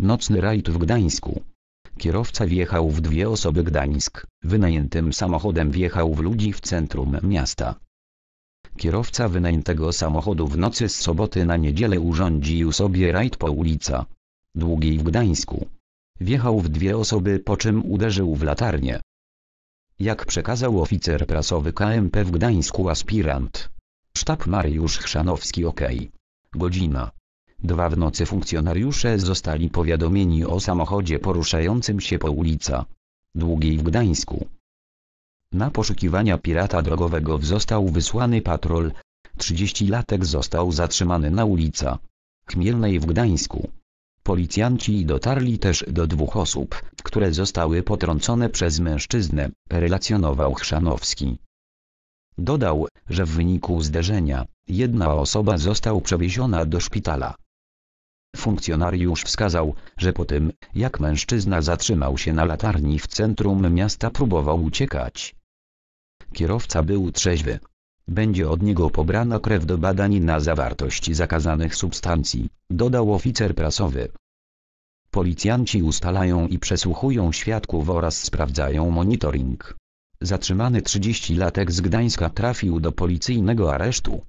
Nocny rajd w Gdańsku. Kierowca wjechał w dwie osoby Gdańsk, wynajętym samochodem wjechał w ludzi w centrum miasta. Kierowca wynajętego samochodu w nocy z soboty na niedzielę urządził sobie rajd po ulica Długiej w Gdańsku. Wjechał w dwie osoby po czym uderzył w latarnię. Jak przekazał oficer prasowy KMP w Gdańsku aspirant. Sztab Mariusz Chrzanowski OK. Godzina Dwa w nocy funkcjonariusze zostali powiadomieni o samochodzie poruszającym się po ulica Długiej w Gdańsku. Na poszukiwania pirata drogowego został wysłany patrol. 30-latek został zatrzymany na ulica Chmielnej w Gdańsku. Policjanci dotarli też do dwóch osób, które zostały potrącone przez mężczyznę, relacjonował Chrzanowski. Dodał, że w wyniku zderzenia, jedna osoba został przewieziona do szpitala. Funkcjonariusz wskazał, że po tym, jak mężczyzna zatrzymał się na latarni w centrum miasta próbował uciekać. Kierowca był trzeźwy. Będzie od niego pobrana krew do badań na zawartość zakazanych substancji, dodał oficer prasowy. Policjanci ustalają i przesłuchują świadków oraz sprawdzają monitoring. Zatrzymany 30-latek z Gdańska trafił do policyjnego aresztu.